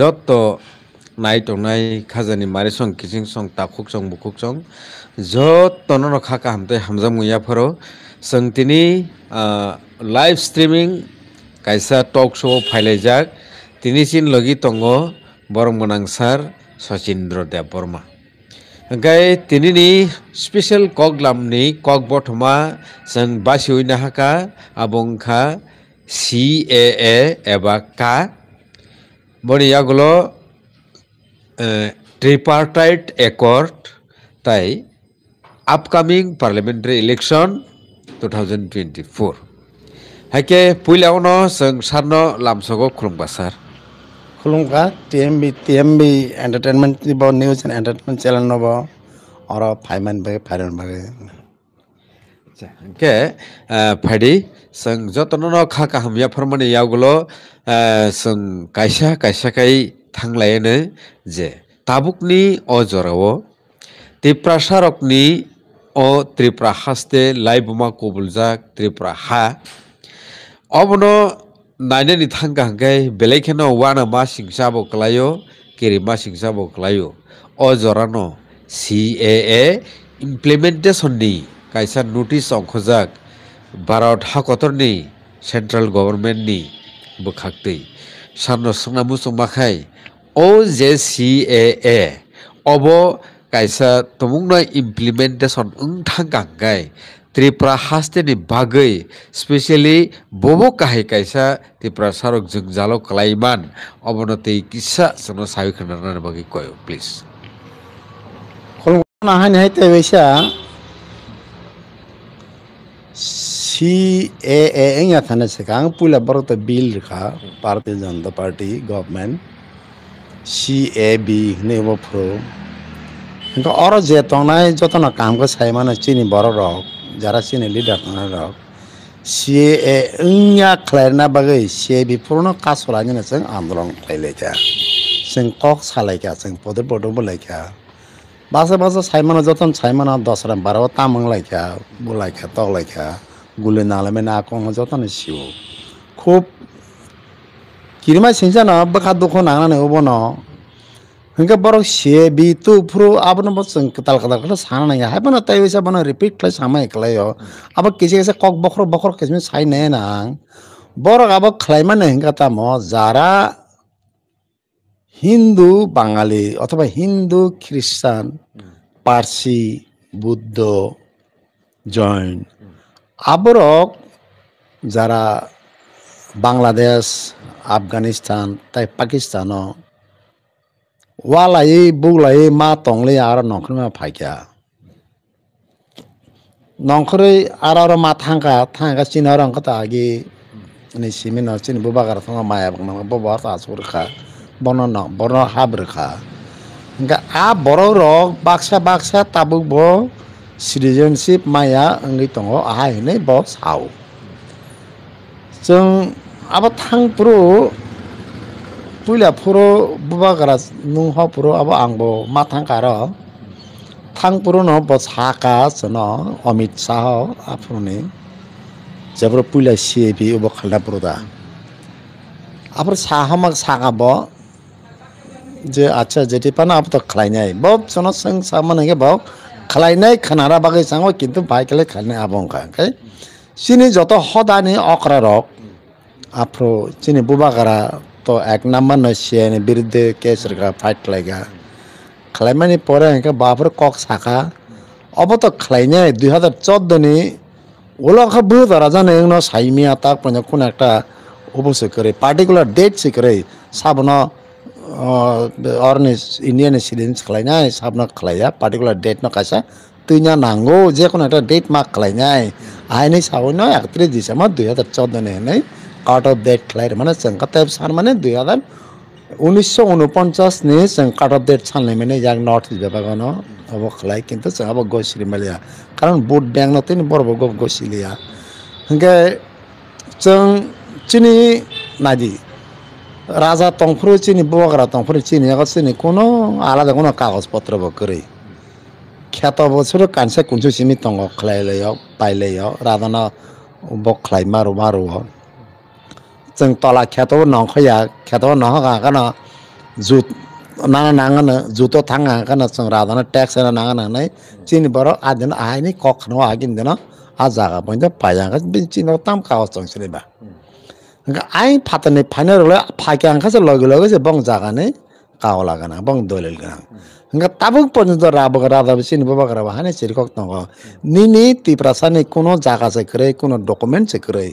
যত নাই টনাই খাজানি মারি সং কিচিং সং তাকুক সং বুকুক সং যত তন রখা কামতে হামজা মুইয়া ফর সং তিনি লাইভ স্ট্রিমিং কাইসা টক শো ফাইলাই যাক তিনি সিন লগি তঙ্গ বরম গনাং স্যার সচিন্দ্র দেব বর্মা ওই তিনি স্পেশাল কক লামনি কক বটমা সং বাসি হইনা হাকা আবংখা সি এ এবা কা বৰিয়া গ'ল ত্ৰিপাৰ্টাইট একৰ্ড তাই upcoming parliamentary election two thousand twenty four হেকে পইলাও ন চাৰ্ণ লামচগ খুলুংকা ছাৰ খুলুংকা T M B T M B entertainment দিব নিউজ এণ্ড এণ্টাৰটেইনমেণ্ট চেনেল নব অৰ ফাইমান ভাগে ফাইমান ভাগে হেংকে ফাইডি जों जतन खाका हामिया फरमाने यावगुलो जों कायसा कायसाखाय थांलायानो जे ताबुकनि अजराव त्रिप्रासारकनि अ त्रिप्रा हास्ते लाइबुमा कबुलजाक त्रिप्रा हा अबनो नायनानै थांगा हांखाय बेलेखेनो वाना मा सिंसाबो खालायो केरि मा सिंसाबो खालायो अजरानो सि ए ए इमप्लिमेन्टेसननि कायसा नटिस अंखजाक बारावधा कतर नहीं सेंट्रल गवर्नमेंट नहीं बखाकते सानो सुना मुसों बखाई ओ जे सी ए ए अबो कैसा तुमुंग ना इम्प्लीमेंटेशन उन ठंग गए त्रिप्रा हास्ते ने भागे स्पेशली बोबो कहे कैसा त्रिप्रा सारों जंगजालों क्लाइमान अबो ना ते किस्सा सुनो साविक नरना ने भागे कोयो प्लीज खोलना है नहीं ते वैसा सीएए या थाने सेखांग पुला बरो तो बिल खा भारतीय जनता पार्टी गवर्नमेंट सीएबी ने वो फ्रो इनको और जेतना जतना काम को साई माने चिनी बरो रह जरा चिनी लीडर थाने रह सीएए या खलायना बगे सीएबी पुरनो कासोला जने संग आंदोलन खैले जा संग कक साले क्या संग पदर पदर बोले क्या বাসে বাসে সাইমানো যতন সাইমানো দশরা বারো তামং লাইখা বোলাইখা তক লাইখা गुलेनालामेना कङ जतन सिउ খুব কিরমা সিনজান বখা দুঃখ নাংনানে বন হঙ্কে বরক সে বি তু ফুরু আবন বচন তাল কাদাল কাটা সানা নাই হাই বনা তাই হইছে বনা রিপিট ক্লাই সামাই ক্লাই আব কিছে কিছে কক বখর বখর কিছে সাই নাই না বরক আব খ্লাই মানে হঙ্কা তাম যারা হিন্দু বাঙালি অথবা হিন্দু খ্রিস্টান পার্সি বুদ্ধ জৈন আবরক যারা বাংলাদেশ আফগানিস্তান তাই পাকিস্তান ওয়ালাই বৌলাই মা টংলে আর নখরে মা ফাইকা নংখরে আর আর মা থাকা থাঙ্কা চিনার কথা আগে নিশিমি মানে নিন চিনবো বাগার থাঙ্গা মায়া বাংলা বাবা আসুর খা বন ন বন হাব রেখা আ বড় রক বাক্সা বাক্সা তাবুক বড় citizenship maya ngi tongo ahai ne bo sau. Jeng apa tang pro pula pro buba kara nung ho pro apa anggo matang kara tang pro no bo saka seno omit saho apa ne jabro pula siebi ubo kala pro da. Apa saho mak saka bo je acha jadi pana apa to kala nyai bo seno seng sama nege bo खालायनाय खानारा बागै सांगो किन्तु बाइकले खालायनाय आबं खांखाय सिनि जत हदानि अक्रारक Afro सिनि बुबागारा তো এক নাম্বার নয় সিয়ানি বিরুদ্ধে কেস রেখা ফাইট লাগা খালাইমানি পরে হেঁকে বাপর কক শাখা অবত খালাইনে দুই হাজার চোদ্দনি ওলখা বহু ধরা জানে সাইমিয়া তাক কোন একটা অবশ্যই করে পার্টিকুলার ডেট সে করে সাবন অৰ্ণ ইণ্ডিয়ান চিটিজেন্স খেলাই নাই চাবনাক খেলাই যা পাৰ্টিকুলাৰ ডেট নকাইছা তুইনা নাংগো যিকোনো এটা ডেট মাক খেলাই নাই আইনে চাব ন একত্ৰিছ ডিচেম্বৰ দুই হাজাৰ চৌধ নাই কাৰ্ট অফ ডেট খেলাই মানে চেংকাটেপ চান মানে দুই হাজাৰ ঊনৈছশ ঊনপঞ্চাছ নে চেংকাট অফ ডেট চান নাই মানে ইয়াক নৰ্থ ইষ্ট বিভাগনো হ'ব খেলাই কিন্তু চেঙাব গৈছিলে মানে কাৰণ বুট বেংক নতুন বৰভোগ গৈছিলে ইয়াৰ সেনেকৈ চিনি নাই দিয়ে রাজা তংফরে চিনি বগরা তংফরে চিনি এখন চিনি কোনো আলাদা কোনো কাগজপত্র বকরি খ্যাত বছর কানসে কুঞ্চু চিনি তঙ্গ খেলাইলে পাইলেই রাধানা বকলাই মারু মারু जों तला ख्यातव नंखया ख्यातव नहगागान जुत नाना नांगन जुतो थांगागान जों रादान टैक्स नांगन नै चिन बर आदिन आइनि कखनो आगिन दिन आ जागा बन्द पायागा बिन चिन ताम कागज जों सिलेबा আই ফাটনি ফাইনেল ফাইকে আংখাসে লগে লগে যে বং জাগানে কাও লাগানা বং দলিল গান হা তাবুক পর্যন্ত রাব রাধা বেশি নিব বাগারা বাহানে সেরকম দঙ্গ নি নি তিপ্রাসানে কোনো জায়গা সেকরে কোনো ডকুমেন্ট সেকরে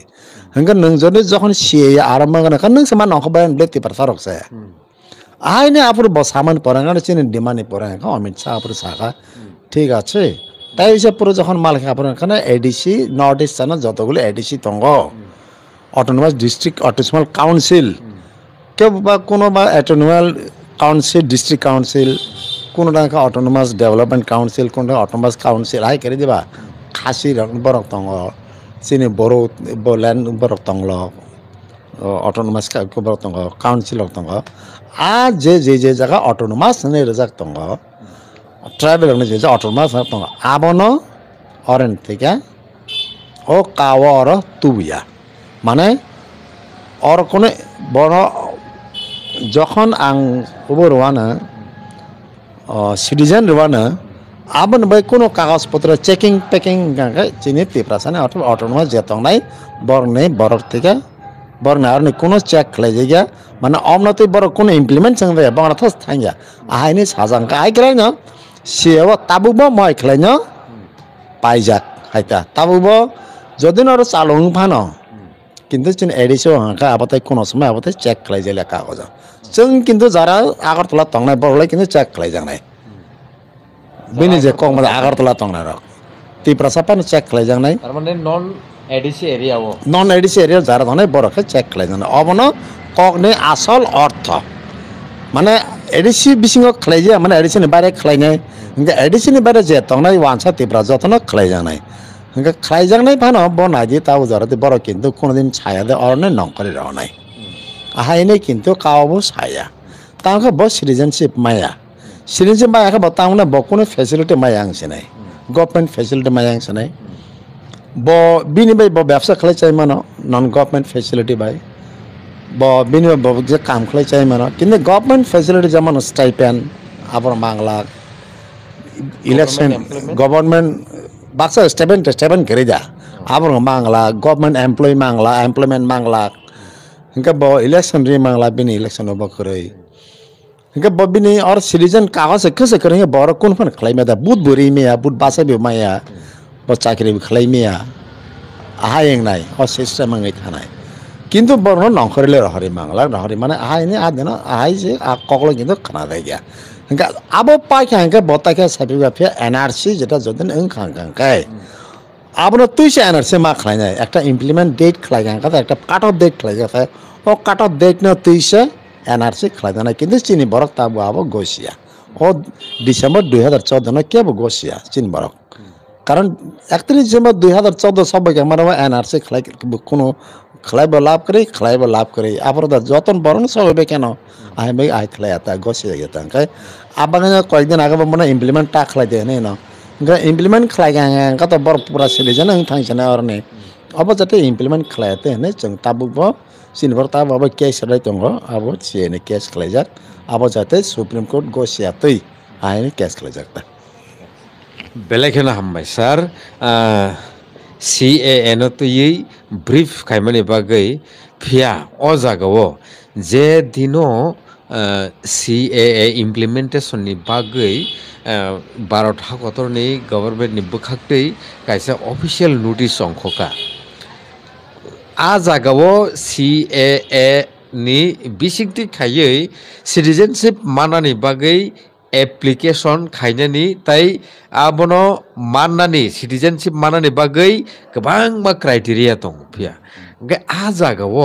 হা নং যদি যখন সিয়ে আরম্ভ গান কারণ নং সেমান নখবায় বলে তিপ্রাসা রকসে আইনে আপুর বসামান পরে কারণ সিনে ডিমানে পরে এখন অমিত শাহ আপুর শাখা ঠিক আছে তাই হিসাব পুরো যখন মালিক আপুর এখানে এডিসি নর্থ ইস্ট যতগুলো এডিসি দঙ্গ অটোনোমাস ডিষ্ট্ৰিক্ট অটোনোমাল কাউঞ্চিল বা কোনোবা এটনোমাল কাউঞ্চিল ডিষ্ট্ৰিক্ট কাউঞ্চিল কোনো এটা অটোনোমাস ডেভেলপমেণ্ট কাউঞ্চিল কোনো এটা অটোনোমাস কাউঞ্চিল আহি কেৰি দিবা খাচী বৰক্তংগ চিনি বড়ো লেণ্ড বৰক্তংগ অটোনোমাস বৰক্তংগ কাউঞ্চিল ৰক্তংগ আ যে যে যে জেগা অটোনোমাস নে ৰজাক তংগ ট্ৰাইবেল যে যে অটোনোমাস তংগ আবন অৰেণ ঠিকা অ কাৱ তুবিয়া মানে ওর कुनै বড় যখন আং উবর ওয়ানা সিটিজেন রোয়ানা আবন বাই কোনো কাগজপত্র চেকিং পেকিং চিনি তিপ্রাসানে অথবা অটোনোমাস যেতং নাই বরনে বরক থেকে বরনে আর কোনো চেক খেলাই যে গিয়া মানে অমনতে বড় কোনো ইমপ্লিমেন্ট সঙ্গে বংরা থস থাঙ্গা আহাইনি সাজাঙ্কা আই খেলাই না সেও তাবুব মাই খেলাই পাইজাক হাইতা তাবু তাবুব যদি নর চালু ফানো কিন্তু যোন এৰিছে হাঁকা আগতে কোন অসমে আগতে চেক খেলাই যায় কাগজত যোন কিন্তু যারা আগরতলা টংনাই বড় কিন্তু চেক খেলাই যা নাই বুঝলি যে কম আগরতলা টংনাই রক ত্রিপুরা সাপ চেক খেলাই যা নাই নন এডিসি এরিয়া যারা ধরনের বড়কে চেক খেলাই যা নাই অবন কগনি আসল অর্থ মানে এডিসি বিশিং খেলাই যায় মানে এডিসি বাইরে খেলাই নাই এডিসি বাইরে যে টংনাই ওয়ানসা ত্রিপুরা যত্ন খেলাই যা নাই ఇంకా হ্যাঁ, খাইজাং নাই ফান হ্যাঁ, বনাই তা উজারতে বড় কিন্তু কোনোদিন ছায়া দে অরণে নকরে রাও নাই আহা এনে কিন্তু কাউবো ছায়া তাহলে ব সিটিজেনশিপ মায়া সিটিজেনশিপ মায়াকে ব তাহলে ব কোনো ফেসিলিটি মায়া আংসে নাই গভর্নমেন্ট ফেসিলিটি মায়া আংসে নাই ব বিনিবাই ব ব্যবসা খেলে চাই মানো নন গভর্নমেন্ট ফেসিলিটি বাই ব বিনিময় যে কাম খেলে চাই মানো কিন্তু গভর্নমেন্ট ফেসিলিটি যেমন স্টাইপেন আপনার Bangla election government baksa statement statement hmm. Apa orang mangla government employee mangla employment mangla hingga bo election ri mangla bini election obo kurai hingga bo bini or citizen kawas kese kurai bor kun fan khlai me da bud buri me ya bud basa bi ya bo chakri bi khlai me ya ahayeng nai o system ngai thanai কিন্তু বর্ণ নকরিলে রহরি মাংলা রহরি মানে আহাই নি আদিন আহাই যে ককলো কিন্তু খানা হেঙ্কে আবো পাইকে হেঙ্কে বতাইকে সাইবিগ্রাফি এন আর সি যেটা যদি হেঙ্কে আপনার তুইছে এন আর সি মা খাই যায় একটা ইমপ্লিমেন্ট ডেট খেলাই হেঙ্কে একটা কাট অফ ডেট খেলাই গেছে ও কাট অফ ডেট না তুইছে এন আর সি খেলাই দেয় কিন্তু চিনি বরক তা গাব গৈছিয়া ও ডিসেম্বর দুই হাজার চোদ্দ কেব গসিয়া চিনি বরক কারণ একত্রিশ ডিসেম্বর দুই হাজার চোদ্দো সবাইকে আমার এনআরসি খেলাই কোনো খেলাইব লাভ করে খেলাইব লাভ করে আবার যতন বরণ সবাই কেন আই ভাই আই খেলাই আতা গছি যেতাম কাই আবার কয়েকদিন আগে মানে ইমপ্লিমেন্ট টা খেলাই দেয় নেই না ইমপ্লিমেন্ট খেলাই গাঙ্গা তো বড় পুরা সেলে জানে থাকছে না আর নেই अब जाते इम्प्लिमेन्ट खालायते हैं जों ताबुक बो सिनभर ताब अब केस राय दंग अब सीएने केस खालायजाक अब जाते सुप्रीम कोर्ट गसियातै आइने केस खालायजाक বেলেগ হেনা সামবাই স্যার সি এ এন তৈ ব্রিফ খাইমানি বাকি ফিয়া অ জাগাব যে দিন সি এ এ ইমপ্লিমেন্টেশন বাকি ভারত হাকতরনি গভর্নমেন্ট বখাকি কাইসা অফিসিয়াল নোটিস অংশকা আ জাগাব সি এ এ নি বিশিক খাই সিটিজেনশিপ মানানি বাকি एप्लीकेशन खाइनानै ताइ आबोनो माननानै सिटिजेनशिप माननानै बागै गोबां मा क्राइटेरिया दं फिया ओमफ्राय आ जागाव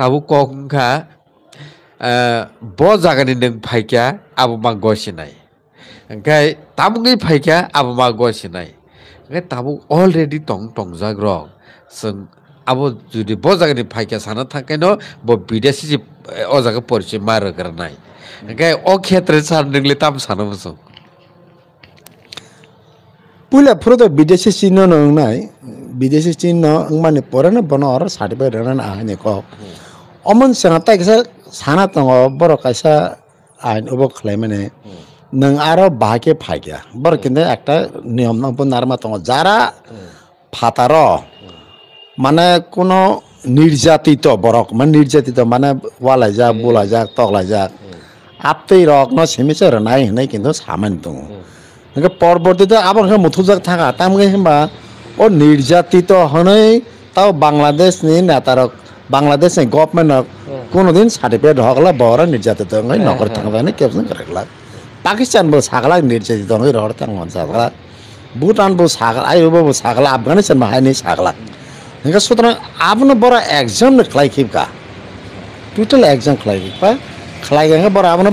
ताबो कखा ब जागानि नों फायखा आबोमा गसिनाय ओमफ्राय तामुङै फायखा आबोमा गसिनाय ओमफ्राय ताबो अलरेडि दं दंजाग्र जों आब जुदि ब जागानि फायखा सानना थाखायनो ब बिदेशि जि अजाखौ परिचय मारग्रोनाय गए अख्यात रहेछ नि त छानु पहिला फुर त विदेशी चिन्ह नहुन है विदेशी चिन्ह माने परेन बनाएर साठी पाइ रहेन आएन क अमनसँग त एकसा साना तङ बर कैसा आएन अब खलाइ माने नङ्गार भाके फाक्या बर किन्द एकटा नियम नारमा तङ जारा फातार माने कुन निर्जातित बरक माने निर्जातित माने वालाइ जा बोलाइ जा तगलाइ जा আপতেই 앞뒤 럭너 재미져라 나이 흔해 긴도 사만동 그러니까 পরবর্তীতে আবার হ্যাঁ মুথুজাক থাকা তামগে হিমবা ও নির্যাতিত হনই তাও বাংলাদেশ নি নেতারক বাংলাদেশ নি গভর্নমেন্ট কোনোদিন সার্টিফিকেট হকলা বড় নির্যাতিত হই হ্যাঁ, নকর হ্যাঁ। থাকবা নি কেবসন করেকলা পাকিস্তান বল সাগলা নির্যাতিত হই রহর তাং সাগলা ভুটান বল সাগলা আইব বল সাগলা আফগানিস্তান মাহানি সাগলা হ্যাঁ সুতরাং আপনার বড় একজন খ্লাইখিবকা টোটাল একজন খ্লাইখিবা খেলাইগা বড় মানে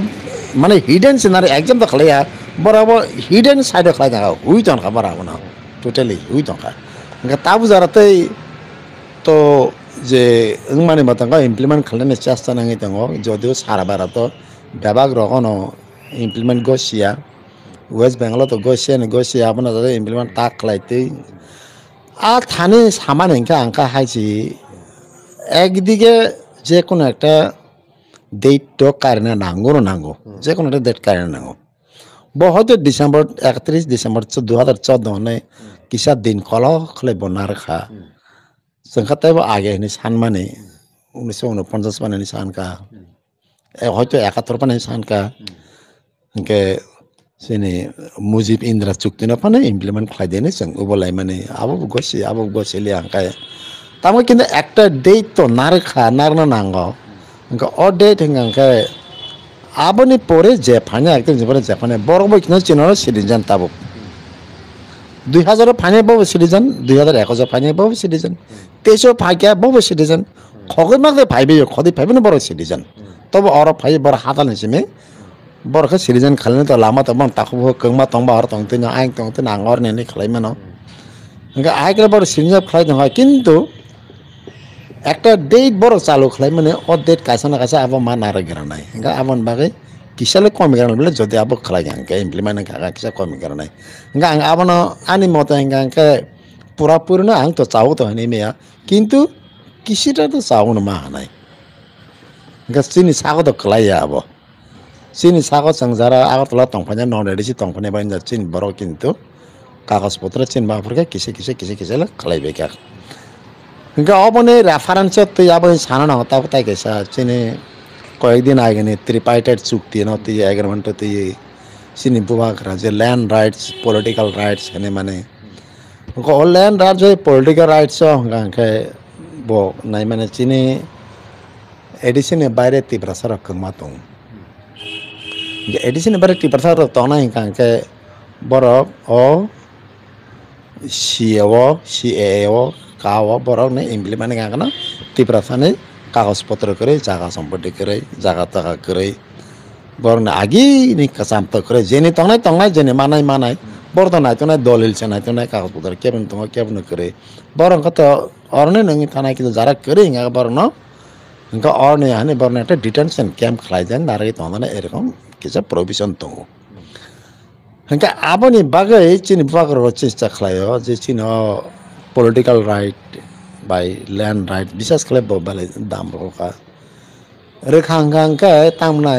মানে হিডেন সিনারি একদম তো খেলাইয়া বড় হিডেন সাইডে খেলাই থাকা হুই তনকা বড় মানে টোটালি হুই তনকা তা বুঝারাতেই তো যে মানে মাতাঙ্গ ইমপ্লিমেন্ট খালাইনি চেষ্টা নাঙি তাঙ্গ যদিও সারা বারাত বেবাগ রকম ইমপ্লিমেন্ট গসিয়া ওয়েস্ট বেঙ্গলত গসিয়া নি গসিয়া আপনার যাতে ইমপ্লিমেন্ট তাক খালাইতেই আর থানে সামান হেঁকে আঙ্কা হাইছি একদিকে যে কোনো একটা ডেটটো কাৰেণ্ট নাংগো নাংগো যিকোনো এটা ডেট কাৰেণ্ট নাংগো বহুত ডিচেম্বৰ একত্ৰিছ ডিচেম্বৰ দুহেজাৰ চৈধ্যনে কিছা দিন কলখলে বনাৰ খা जोंहाथे आगे हिनि सानमाने उन्नीसौ उनपचास माने सान का हयतो एकात्तर माने सान का इनके जोंनि मुजिब इन्दिरा चुक्ति नफाने इमप्लिमेन्ट खालामदेनो जों अबलाय माने आबो गसि आबो गसिलि आंखाय तामो किन्तु एकटा डेट तो नारखा नारनो नांगौ অডেট হেঙ্গে আপনি পরে জেফানে একদম জেফানে জেফানে বড় বই কিনা চিনল সিটিজেন তাব দুই হাজারের ফাইনে পাব সিটিজেন দুই হাজার একশো ফাইনে পাব সিটিজেন তেইশো ফাঁকিয়া পাব সিটিজেন খগে মাকে ভাইবে খদি ভাইবে না বড় সিটিজেন তবে অর ভাই বড় হাতা নিছিমে বড়কে সিটিজেন খালি তো লামা তো তাকে কংমা তংবা হর তংতে না আইন তংতে না আঙর নেই খালাইমে না আইকে বড় সিটিজেন খালাই হয় কিন্তু একটা ডেট বড় চালু খলাই মানে অর্ধেক কাছে না কাছে আবার মান আর গেরা নাই গা আমন বাকি কিছলে কম গেল বলে যদি আবার খেলাই কে ইমপ্লিমেন্ট গা কিসা কম গেরা নাই হ্যাঁ আমন আনি মত কে পুরা পূর্ণ আং তো চাও তো হনি মিয়া কিন্তু কৃষিটা তো চাও না মা নাই গা সিনি সাগো তো খলাই আবো চিনি সাগো চাং যারা আগরতলা তংফানে নন রেডি রেডিসি তংফানে বাইন যা চিন বড় কিন্তু কাগজ কাগজপত্র চিন বাফুরকে কিসে কিসে কিসে কিসে খলাই বেকা 그러니까 রেফারেন্স তুই 또 야번에 না 하다 তাই 계셔. 신이 কয়েকদিন আগে নি ত্রিপাইটেড চুক্তি না তুই এগ্রিমেন্ট তুই সিনি বুবা করা যে ল্যান্ড রাইটস পলিটিক্যাল রাইটস হেনে মানে ল্যান্ড রাইটস হয় পলিটিক্যাল রাইটস হংকে ব নাই মানে চিনি এডিসিনে বাইরে তীব্রসা রকম তো যে এডিসিনে বাইরে তীব্রসা রক্ত নাই কাকে বরক ও সি এ সিএও সিএও गाउँ बर एमबिनी गाना टिप्रास कागज पत्र गरे जागा सम्पत्ति गरे जागा ता गरे बर आगि जेनी त नै मार नै दल हिल सेन हाइतोन कागज पत्र के त के पनि बरको त अरे नराका अरे बरटेनसन क्याम्प खालि ए रकम के छ प्रविसन दु हे अब बगै चिनी जे खालि পলিটিকেল ৰাইট বাই লেণ্ড ৰাইট বিশ্বাস কৰে বেলেগ দাম ৰখা ৰেখা অংগাংকে তাৰমানে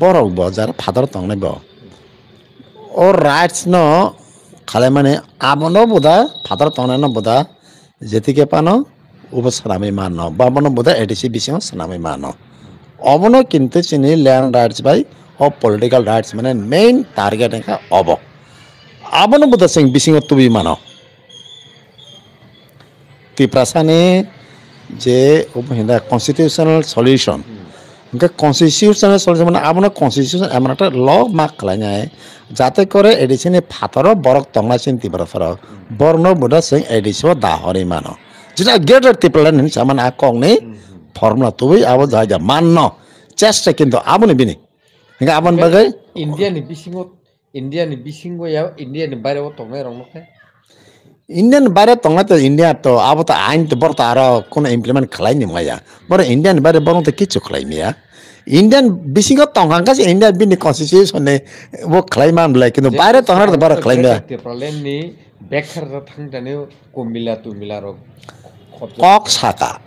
বৰক ব যাৰ ফাদৰ তংনে গ অ ৰাইটছ ন খালে মানে আমন বোধা ফাদৰ তংনে ন বোধা যেতিকে পান উপচনামী মান বামন বোধা এ ডি চি বিচি চনামী মান অমন কিন্তু চিনি লেণ্ড ৰাইটছ বাই অ পলিটিকেল ৰাইটছ মানে মেইন টাৰ্গেট এনেকৈ হ'ব আমন বোধা চিং বিচিঙত তুমি মানক শক্তি প্ৰাচানে যে কনষ্টিটিউচনেল চলিউশ্যন কনষ্টিটিউচনেল চলিউশ্যন মানে আপোনাৰ কনষ্টিটিউচন এমন এটা ল মাক খেলাই নাই যাতে কৰে এডিচিন ফাটৰ বৰক টঙা চিন তিব্ৰ ফৰক বৰ্ণ বুধা চিং এডিচ দাহৰ ইমান যেতিয়া গেট তিপলাই মানে কওঁ নে ফৰ্মুলা তুমি আব যা মান্য চেষ্টা কিন্তু আপুনি বিনি আপোনাৰ বাগে ইণ্ডিয়ান ইণ্ডিয়ান বাইৰে টঙাই ৰং নাখায় Indian bare tonga to India to abo to kuna implement klaim ni mo ya. Bor Indian bare bor to kitsu klaim ya. Indian bisingo tonga ka si Indian bini constitution ne wo klaim an blai kino bare tonga to bor klaim Problem ni bekar to tang ta ne ko mila to mila ro. Kok saka.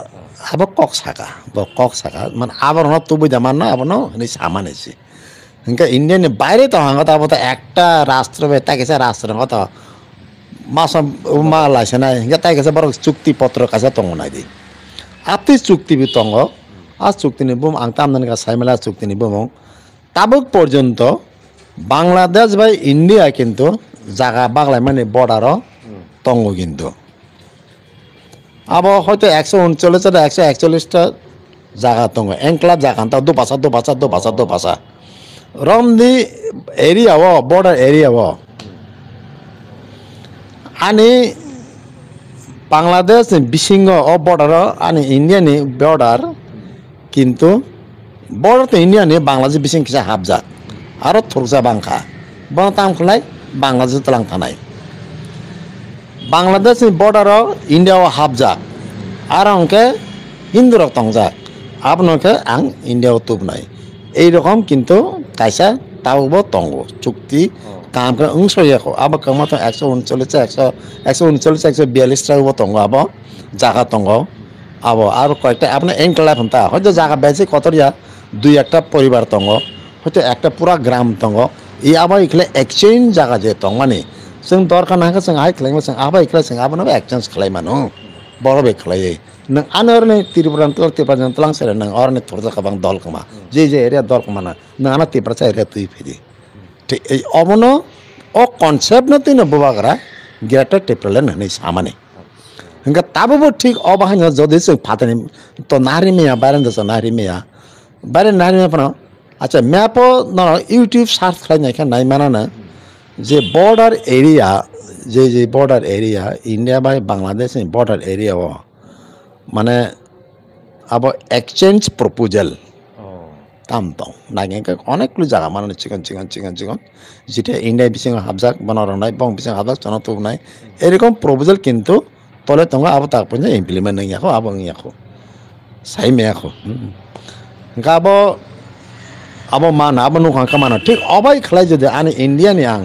Abo Man abo no tubu jaman no abo no ni sama ne si. Hingga Indian ni ekta rastro be ta masa Malaysia nai kita kasa barang cukti potro kasa tongo nai di apti cukti bi tongo চুক্তি নিবম আংতাম নানিকা সাইমেলা চুক্তি নিবম তাবুক পর্যন্ত বাংলাদেশ বা India কিন্তু জায়গা বাংলায় মানে border তঙ্গ কিন্তু আবার হয়তো একশো উনচল্লিশ আর একশো একচল্লিশটা জায়গা তঙ্গ এনক্লাব জায়গা তা দু পাশা দু পাশা দু পাশা দু পাশা রমদি এরিয়াও বর্ডার এরিয়াও আনি বাংলাদেশ বিশৃঙ্গ অ বর্ডার আনি ইন্ডিয়ান বর্ডার কিন্তু বর্ডার তো ইন্ডিয়ানি বাংলাদেশ বিশিং কিসা হাবজা আর থরসা বাংখা বন তামখলাই বাংলাদেশ তলাং থানায় বাংলাদেশ বর্ডার ইন্ডিয়াও হাবজা আর অঙ্কে হিন্দু তংজা আপনাকে আং ইন্ডিয়াও তুব নাই এইরকম কিন্তু কাইসা তাও তঙ্গ চুক্তি কাম কৰে ঊনচল্লিছ এশ আব কামত একশ ঊনচল্লিছ একশ একশ ঊনচল্লিছ একশ বিয়াল্লিছ টাকা হ'ব টংগ আব জাগা টংগ আব আৰু কয়টা আপোনাৰ এনকলাভ হন্তা হয়তো জাগা বেছি কটৰীয়া দুই একটা পৰিবাৰ টংগ হয়তো একটা পূৰা গ্ৰাম টংগ ই আমাৰ এইফালে এক্সেঞ্জ জাগা যে টং মানে যোন দৰকাৰ নাহে চাং আহে খেলাই চাং আহবা এইফালে চাং আহ নহয় এক্সেঞ্জ খেলাই মানুহ বৰভাৱে খেলাই নহয় আন অৰণে ত্ৰিপুৰা ত্ৰিপুৰা নহয় অৰণে থৰ দল কমা যি যি এৰিয়া দৰ কমা নহয় নহয় আনা ত্ৰিপুৰা চাই এৰিয়া তুই ফেৰি ಈ কনসেপ্ট ಆ ಕನ್ಸೆಪ್ಟನ ಬಗ್ರ ಗಿರಾಟ ಟಿಪ್ರಲ್ಲ ನನ ಸಾಮಾನೆ ಹಿಂಗೆ ತಾಬಬು ঠিক অবাহ যদি ফাতানি তো নারী মেয়া বারেন দেশ নারী মেয়া বারেন নারী মেয়া পর আচ্ছা ম্যাপ ইউটিউব সার্চ খালাইনাই নাই মানানো যে বর্ডার এরিয়া যে যে বর্ডার এরিয়া ইন্ডিয়া বা বাংলাদেশ বর্ডার এরিয়া মানে अब exchange proposal tam tong nange ka konek lu jaga mana chicken chicken chicken chicken jite inda bisinga habzak bana ronai bong bisinga habzak chana tuh naik. erikong proposal kinto tole tonga apa tak punya yang implement nang yako abo nang yako sai me yako ngka abo abo mana abo hmm. nukang ka mana tik obai kala jode ani indian yang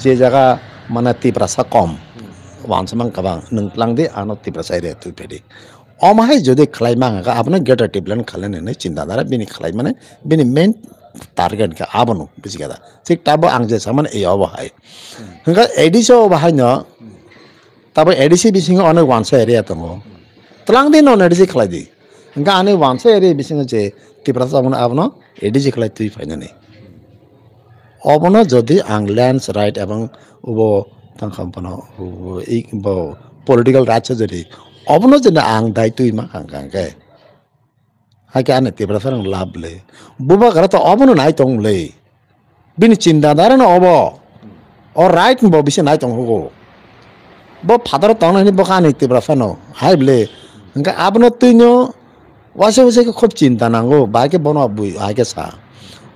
je jaga mana tipra sakom wan semang kabang nung klang di ano tipra sai re tu pedik अमाहाय जुदि खालायमा आंहा आबनो greater टेब्लेन खालायनो नै चिन्ताधारा बिनि खालाय माने बिनि मेन टार्गेटखौ आबनो बुजिगादा थिग ताबो आं जे सामान ए अबहाय होनगा एडिसो अबहायनो ताबो एडिसि बिसिङाव अनेक वानसा एरिया दङ tlangdi no nadisi khladi nga ane wanse ere bisinga che tipra sabon abno edisi khlai tui phaina nei অবনো যদি আং ল্যান্ডস রাইট এবং উব তাং পলিটিক্যাল রাজ্য যদি 어머너지는 앙다이 뚜이마 강강게 하게 안에 띠브라사랑 랍레 부바 가라타 어머는 아이 동레 비니 찐다 나는 어버 어 라이트 뭐 비시 나이 동하고 뭐 바다로 떠나니 뭐 가네 띠브라사노 하이블레 그러니까 아브너 뚜이뇨 와서 와서 컵 찐다 난고 마게 번호 아게 사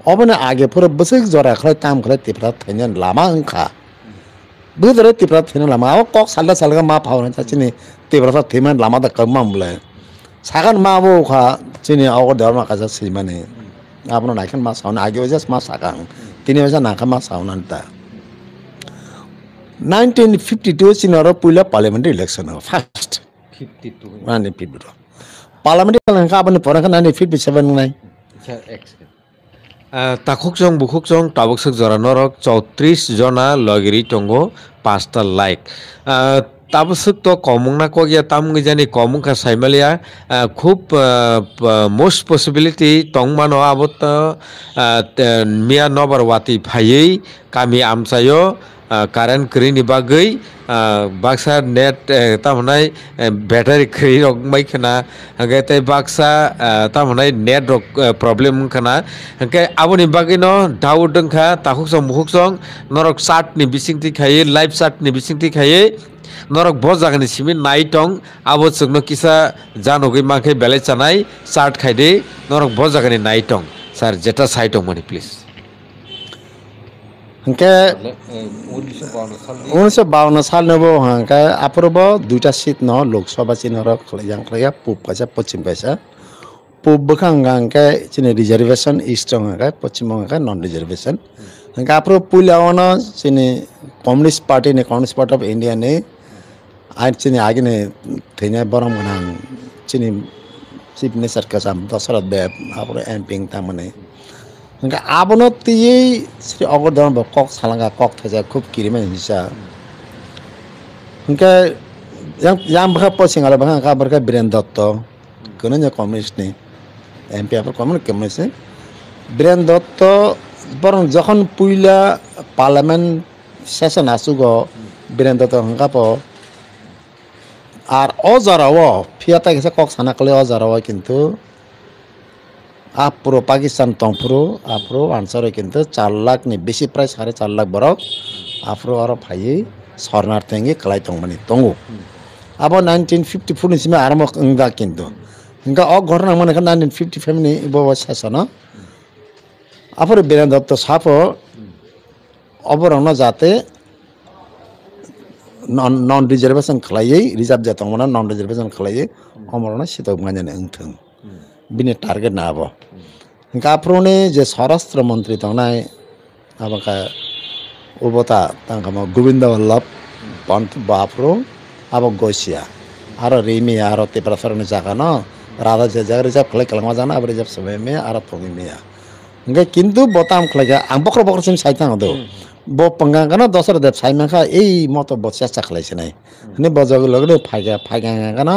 어머니 아게 포로 무슨 저라 그랬다 하면 그랬 띠브라 타냐 라마 응카 बुद्र तीव्र थे लामा अब कक साल साल मा पावन चाहिए तीव्रता थे लामा तो कम बोले सागन मा अब उखा चीनी अब धर्म का मैंने आप नाखन मा सा आगे बजे मा सागन तीन बजे नाखा मा सा नाइनटीन फिफ्टी टू चीन पैला parliament election first fifty two nine fifty two parliament election अपने पढ़ा नाइन फिफ्टी सेवन नाइन তাকুকজং বুকুকজং টাবকসক জরানোরক চৌত্রিশ জনা লগেরি টঙ্গো পাঁচটা লাইক তাবসুক তো কমং না কগিয়া তামগি জানি কমং কা সাইমালিয়া খুব মোস্ট পসিবিলিটি টংমানো আবত মিয়া নবার ওয়াতি ফাইয়েই কামি আমসায়ো কাৰেণ্ট ক্ৰীণ বা গৈ বাক্সা নেট তাৰমানে বেটাৰী ক্ৰী ৰকমাই খানা হেংকে তাই বাক্সা তাৰমানে নেট ৰক প্ৰব্লেম খানা হেংকে আপুনি বাকী ন ডাউট দংখা তাহুক চং মুখুক চং নৰক চাৰ্টনি বিচিংটি খায়ে লাইফ চাৰ্টনি বিচিংটি খায়ে নৰক বৰ জাগানি চিমি নাইটং আৱত চকনো কিছা জানকৈ মাংখে বেলেগ জানাই চাৰ্ট খাই দেই নৰক বৰ জাগানি নাইটং ছাৰ জেঠা চাইটং মানে প্লিজ ङ्का उन्नाइस सौ बा साल नै उहाँका आफूभ दुईटा सिट न लोकसभा चिनीहरू पू पैसा पश्चिम पैसा पूप बङ्गाल चिन्ह रिजर्भेसन इस्ट पश्चिम नन रिजर्भेसन हक पुल पहिला चिनी कम्युनिस्ट पार्टी नै कम्युनिस्ट पार्टी अफ इन्डिया नै चिनी आगे नै थैने बरमना चिनी चिफ मिनिस्टर कसाम दशरथ बेब आफ तामा সেনেকৈ আপোনাৰ তিজেই শ্ৰী অগ্ৰধন কক চালাংগা কক থাকে খুব কিৰিমান হিচা সেনেকৈ যাম ভাষা পশ্চিমালৰ ভাষা কাম ভাষা বীৰেণ দত্ত কোনো যে কমিউনিষ্ট নি এম পি আপৰ কমিউনি কমিউনিষ্ট নি বীৰেণ দত্ত বৰং যখন পুইলা পাৰ্লিয়ামেণ্ট চেচন আছোগ বীৰেণ দত্ত সংকাপ আৰু অজাৰাৱ ফিয়াত কক চানাকলৈ অজাৰাৱ কিন্তু আপ্রো পাকিস্তান તંફરો আপ্রো আনসারে কিন্তু চার লাখ নি বেশি প্রায় সাড়ে চার লাখ বরক আপ্রো আর ফাই সরনার তেঙ্গে কালাই মানে তঙ্গু আবার নাইনটিন ফিফটি ফোর নিসিমে আরম্ভ ইংদা কিন্তু ইংকা অ ঘটনা মানে নাইনটিন ফিফটি ফাইভ নি বাবা শেষ না আবার বীরেন দত্ত সাপ অবরণ যাতে নন রিজার্ভেশন খালাইয়ে রিজার্ভ যাতে নন রিজার্ভেশন খালাইয়ে অমরণ শীতক মানে ওংথং bine target na abo ka prone je sarastra mantri ta nai abaka ubota tanga ma govinda vallab pant bapro abo gosia aro remi aro te preferne jaga na Radha যে জায়গায় যাব খোলে কালামা জানা আবার যাব সবাই মেয়ে আর পঙ্গি মেয়া গে কিন্তু বতাম খোলে আম বকর বকর সিম সাইতাং দো ব পঙ্গা গান দশর দেব সাইমা খা এই মত চেষ্টা খেলাইছে নাই নে বজগ লগলে ফাইগা ফাইগা গানা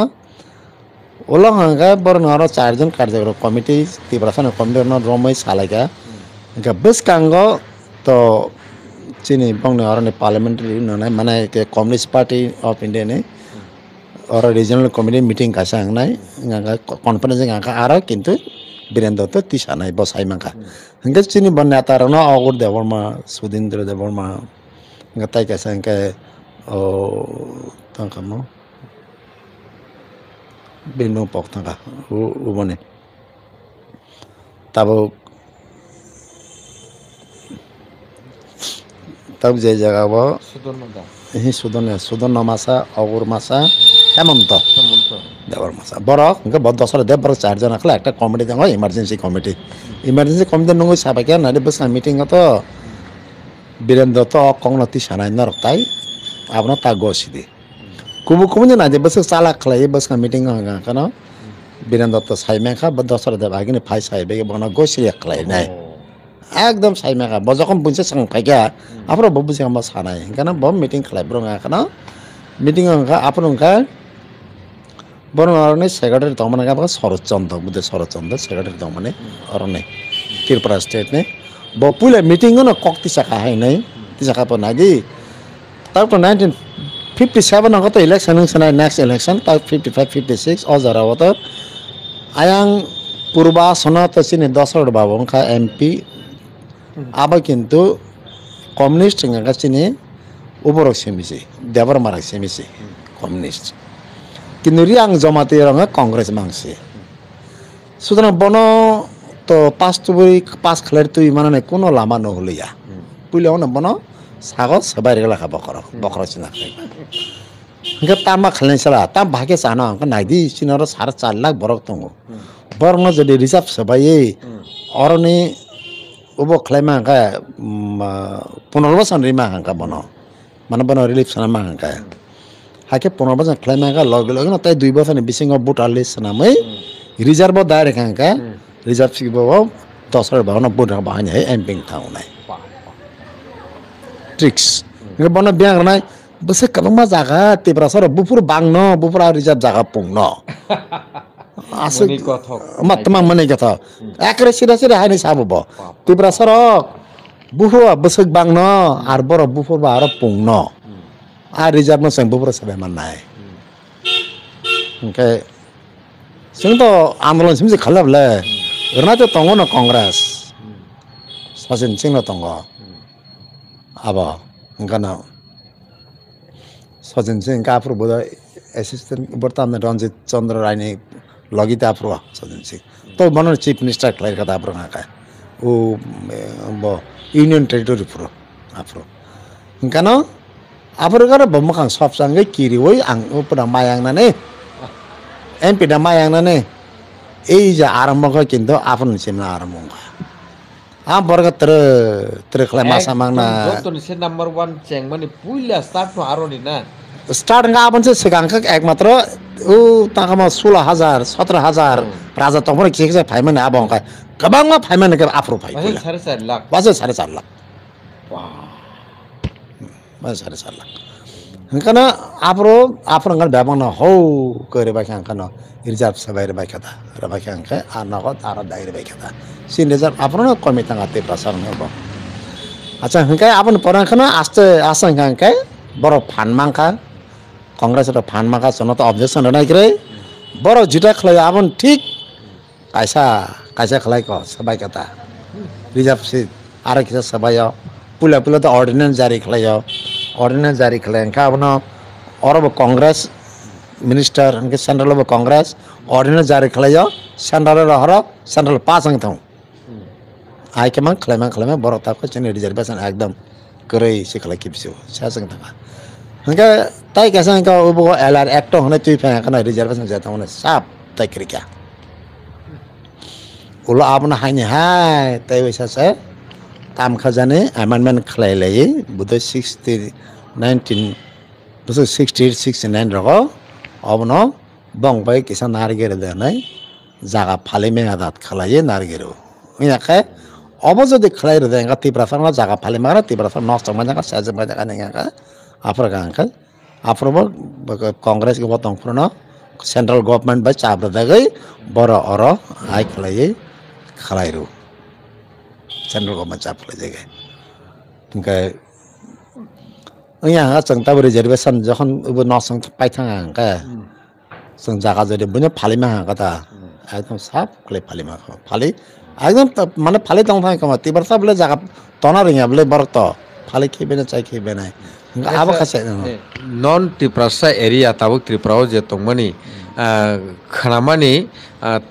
ওলা হাঙ্গা বরং আরো চারজন কার্যকর কমিটি তীব্রাসান কমিটি রমই সালাইগা বেশ কাঙ্গ তো চিনি বংনে অরনে পার্লামেন্টারি নাই মানে কমিউনিস্ট পার্টি অফ ইন্ডিয়ানে অর রিজনাল কমিটি মিটিং কাছে হাংনাই কনফারেন্স হাঙ্গা আরো কিন্তু বীরেন্দ্র তো তিসা নাই বসাই মাঙ্গা হাঙ্গে চিনি বন নেতার অগুর দেবর্মা সুধীন্দ্র দেবর্মা তাই কাছে হাঙ্গে ও তাঙ্কা bindungpoktanga ubone tabuk tabuk যে জায়গা হবো হ্যাঁ সুদন মাসা অগুর মাসা হেমন্ত দেবর মাসা বড় দশরা দেব বড় চারজন আসলে একটা কমিটি দেওয়া হয় ইমার্জেন্সি কমিটি ইমার্জেন্সি কমিটি নঙ্গই সাবাকে নারী বসে মিটিং তো বীরেন্দ্র তো অকংনতি সানাইন্দ রক্তাই আপনার তা গসি দিয়ে কুবু কুবু যে নাই বেছি চালাক লাগে বেছি মিটিং কেন বীরেন দত্ত সাইমেখা বা দশর দেব আগে ফাই সাহেব বন গৈছিল একলাই নাই একদম সাইমেখা বা যখন বুঝে সঙ্গে ফাইকা আপনার বব বুঝে আমার সানাই কেন ব মিটিং খেলাইব রঙা কেন মিটিং অঙ্কা আপন অঙ্কা বরং আর নেই সেকেটারি তমনে গা শরৎচন্দ্র বুঝে শরৎচন্দ্র সেকেটারি তমনে আর নেই ত্রিপুরা স্টেট নেই ব পুলে মিটিং না কক্তি শাখা হয় নেই তিশাখা পর না দি তারপর nineteen 57 ang kato election ang sanay next election 55 56 o jara wata পূর্বা সনাত চিনি দশর বাবংখা এমপি আবার কিন্তু কমিউনিস্ট গা চিনি উপরক সেমিছে দেবর মারাক সেমিছে কমিউনিস্ট কিন্তু রি আং জমাতে রঙে কংগ্রেস মাংসে সুতরাং বন তো পাঁচ তুবরি পাঁচ খেলার তুই মানে কোনো লামা নহলিয়া বুঝলেও না বন ছাগল চবাই দিলে খাব কৰক বকৰ চিনা খাই তাৰ মই খালি নিচিনা তাৰ ভাগে চাহ ন নাই দি চিনৰ চাৰে চাৰি লাখ বৰক তুঙো বৰ মই যদি ৰিজাৰ্ভ চবায়ে অৰণি উব খালাই মাহ হাঁকা পুনৰ্বচন ৰিমা হাঁকা বন মানে বন ৰিলিফ চানা মাহ হাঁকা হাকে পুনৰ্বচন খালাই মাহ হাঁকা লগে লগে তাই দুই বছৰ বিচিঙৰ বুট আলি চানা মই ৰিজাৰ্ভত দায় ৰেখা হাঁকা ৰিজাৰ্ভ শিকিব দশৰ বাহন বুট বাহানি এম পিং নাই ट्रिक्स बन्न बिहा गर्नाय बसे कलमा जागा तेब्रा सर बुपुर बांनो बुपुर रिजर्भ जागा पुग्न आसो मतमा मनै गथ एकरे सिरा सिरा हाइने साबो ब तेब्रा सर बुफो बसक बांनो आर बर बुपुर बार पुग्न आ रिजर्भ नसं बुपुर सबै मन्नाय ओमफ्राय जों त आन्दोलन सिमसे खालाबले ओरना त तंगो न कंग्रेस सचिन सिंह न तंगो अब गर्न सजिन सिंह आफू बोध एसिस्टेन्ट वर्तमान रञ्जित चन्द्र राई नै लगिता आफू सजिन सिंह त भनौँ न चिफ मिनिस्टर खोइ कता आफूका ऊ अब युनियन टेरिटोरी प्रो आफू इन्कानौ आफ्नो म खाङ सबसँगै किरि हो आङ उहाँ मायाङ्ना नै एमपीलाई मायाङ्गना नै यही चाहिँ आरम्भको किन्तु आफ्नो आरम्भ आरम्भयो hamburger वर्ग तर lah masa mana न ni number one ceng mana puila start start गाबन चाहिँ सिकाङ्क एकमात्र ऊ ताकामा सोह्र हजार सत्र हजार राजा तपाईँ पनि के छ फाइमा नि अब गबाङमा फाइमा नि आफ्नो फाइ साढे चार लाख साढे चार लाख साढे चार लाख आफ्नो हकुर अब बेब् हौ क्याङ्कन रिजाभरि रिर्भी प्रसारण हो अच्छा हैकाब्नु परखन आस्ते आमक बर फान कङ्ग्रेस त अब्जेक्सन फान्डमा अब्जेक्सनै कि बर जा खेल ठिक पैसा कसै खेलाइको सत्या रिजर्भ सबै पुला त अर्डिेन्स जारी खेला ஆர்டினன்ஸ் ஜாரி கலையங்கா அவனா ஒரு காங்கிரஸ் மினிஸ்டர் அங்கே சென்ட்ரல் ஒரு காங்கிரஸ் ஆர்டினன்ஸ் ஜாரி கலையோ சென்ட்ரல் ஹர சென்ட்ரல் பாசங்கத்தவும் ஆய்க்கமாக கிளம்ப கிளம்ப பரோத்தாக்கோ சென்னை எடுத்து ஜரிப்பேன் எக்தம் கிரை சிக்கலை கிப்சியோ சேசங்கத்தவா அங்க தாய் கேசங்க உபகோ எல்லார் ஆக்டோ ஹனே தூய்ப்பேன் எக்கனா ரிஜர்வேஷன் சேர்த்தவன சாப் தைக்கிறிக்கா உள்ள ஆபனா ஹாய் நீ ஹாய் தை வைசா சார் आम खजाने काम खाजाने एमेन्ट खालि बुद्ध sixty nine sixty sixty nine र अब नो बङ्गाल किसान नारै जागि नु यही अब जुन खाल जगा फालिम तिब्रा नस जङ्गल सेप्र गाखाइ आफ कङ्ग्रेसको गतप्रुन सेन्ट्रल गभर्मेन्ट बाहिब्रगै बर अर आइ खै खा चैनल को मंचाप ले जाएगा तुमका अंया आज संता बोले जरिये सं जहाँ उबो नौ संत पाइथन आंग का सं जागा जरिये बुने पाले में आंग का था आइडम साफ कले पाले में का पाले आइडम तो माने पाले तंग था क्या मती बरसा बोले जागा तोना रहिंग बोले बर्तो पाले के बिना चाय के बिना है आप खासे नॉन त्रिप्रस्था एरिया ताबुक त्रिप्राव जे तुम्हानी खनामानी